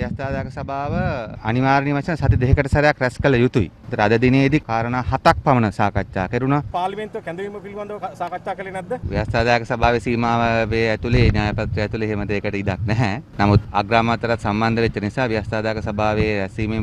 යස්ථාධාරක සභාව අනිවාර්ය වශයෙන් සති දෙකකට සැරයක් රැස් කළ යුතුයි. ඒතර අද දිනේදී කාරණා හතක් පමණ සාකච්ඡා කෙරුණා. පාර්ලිමේන්තුව කැඳවීම පිළිබඳව සාකච්ඡා කළේ නැද්ද? ව්‍යවස්ථාදායක සභාවේ සීමාව ඇතුලේ න්‍යායපත්‍රය ඇතුලේ එහෙම දෙයකට ඉඩක් නැහැ. නමුත් අග්‍රාමාත්‍යරත් සම්බන්ධ වෙච්ච නිසා ව්‍යවස්ථාදායක සභාවේ රැස්වීමෙන්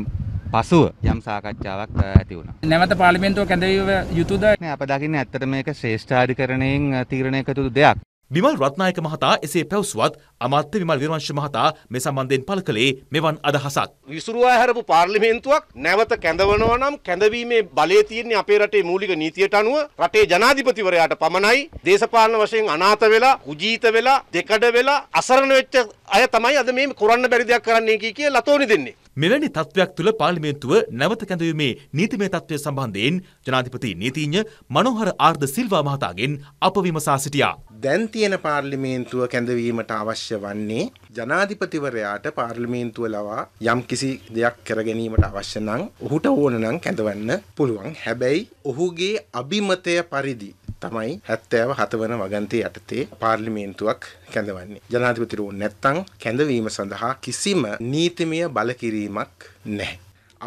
පසුව යම් සාකච්ඡාවක් ඇති වුණා. නැවත පාර්ලිමේන්තුව කැඳවීම යුතුයද? අප දකින්නේ ඇත්තට මේක ශ්‍රේෂ්ඨාධිකරණයෙන් තීරණය කළ යුතු දෙයක්. බිමල් රත්නායක මහතා එසේ පැවසුවත් අමාත්‍ය විමල් විරවංශ මහතා මේ සම්බන්ධයෙන් පළ කළේ මෙවන් අදහසක්. විසුරුවා හැරපු පාර්ලිමේන්තුවක් නැවත කැඳවනවා නම් කැඳවීමේ බලය තියෙන්නේ අපේ රටේ මූලික නීතියට අනුව රටේ ජනාධිපතිවරයාට පමණයි. දේශපාලන වශයෙන් අනාථ වෙලා, කුජීත වෙලා, දෙකඩ වෙලා අසරණ වෙච්ච අය තමයි අද මේ කරන්න බැරි දෙයක් කරන්නේ කිය කිය ලතෝනි දෙන්නේ. මෙවැනි තත්ත්වයක් තුළ පාර්ලිමේන්තුව නැවත කැඳවීමේ නීතිමය තත්ත්වය සම්බන්ධයෙන් ජනාධිපති නීතිඥ මනෝහර ආර්ද සිල්වා මහතාගෙන් අප විමසා සිටියා. දැන් තියෙන පාර්ලිමේන්තුව කැඳවීමට අවශ්‍ය වන්නේ ජනාධිපතිවරයාට පාර්ලිමේන්තුව ලවා යම් කිසි දෙයක් කරගැනීමට අවශ්‍ය නම් ඔහුට ඕන නම් කැඳවන්න පුළුවන්. හැබැයි ඔහුගේ අභිමතය පරිදි තමයි 77 වන වගන්තිය යටතේ පාර්ලිමේන්තුවක් කැඳවන්නේ. ජනාධිපතිරෝ නැත්තම් කැඳවීම සඳහා කිසිම නීතිමය බලකිරීමක් නැහැ.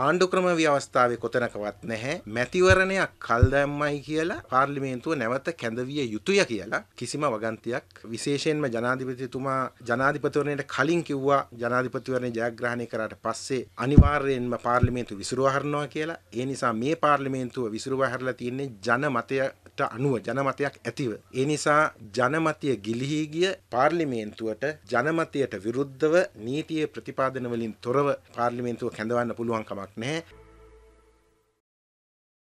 ආණ්ඩුක්‍රම ව්‍යවස්ථාවේ කොතනකවත් නැහැ මැතිවරණයක් කල් දැම්මයි කියලා පාර්ලිමේන්තුව නැවත කැඳවිය යුතුය කියලා කිසිම වගන්තියක් විශේෂයෙන්ම ජනාධිපතිතුමා ජනාධිපතිවරණයට කලින් කිව්වා ජනාධිපතිවරණය ජයග්‍රහණය කරාට පස්සේ අනිවාර්යයෙන්ම පාර්ලිමේන්තුව විසිරුවා හරිනවා කියලා ඒ නිසා මේ පාර්ලිමේන්තුව විසිරුවා හරලා තින්නේ ජනමතය ට අනුව ජනමතයක් ඇතිව. ඒ නිසා ජනමතය ගිලිහිගිය පාර්ලිමේන්තුවට ජනමතයට විරුද්ධව නීතිය ප්‍රතිපාදනවලින් තොරව පාර්ලිමේන්තුව කැඳවන්න පුළුවන් කමක් නැහැ.